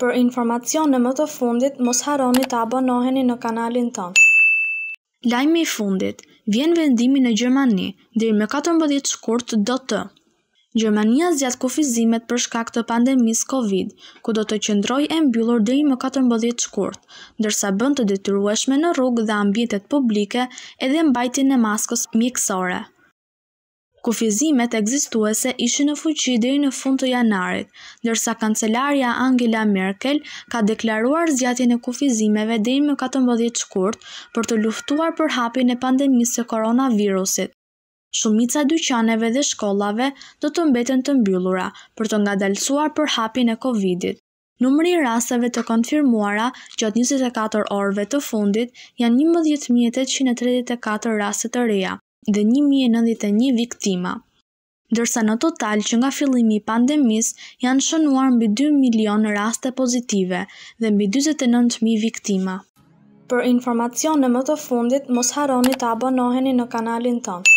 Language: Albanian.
Për informacione më të fundit, mos haroni të abonoheni në kanalin tonë. Lajmi i fundit, vjen vendimi në Gjermani, dhirë me 14 shkurt do të. Gjermania zjatë kufizimet për shkak të pandemis COVID, ku do të qëndroj e mbyllur dhe i më 14 shkurt, dërsa bënd të detyrueshme në rrugë dhe ambjetet publike edhe mbajti në maskës mjekësore. Kufizimet ekzistuese ishë në fuqi dhe i në fund të janarit, ndërsa kancelaria Angela Merkel ka deklaruar zjatin e kufizimeve dhe i më katë mbëdhjet shkurt për të luftuar për hapin e pandemisë të koronavirusit. Shumica dyqaneve dhe shkollave do të mbeten të mbyllura për të nga dalsuar për hapin e Covidit. Numëri rasteve të konfirmuara gjatë 24 orëve të fundit janë 11.834 raste të reja dhe 1091 viktima. Dërsa në total që nga fillimi i pandemis janë shënuar mbi 2 milion raste pozitive dhe mbi 29.000 viktima. Për informacion në më të fundit, mos haroni të abonoheni në kanalin tonë.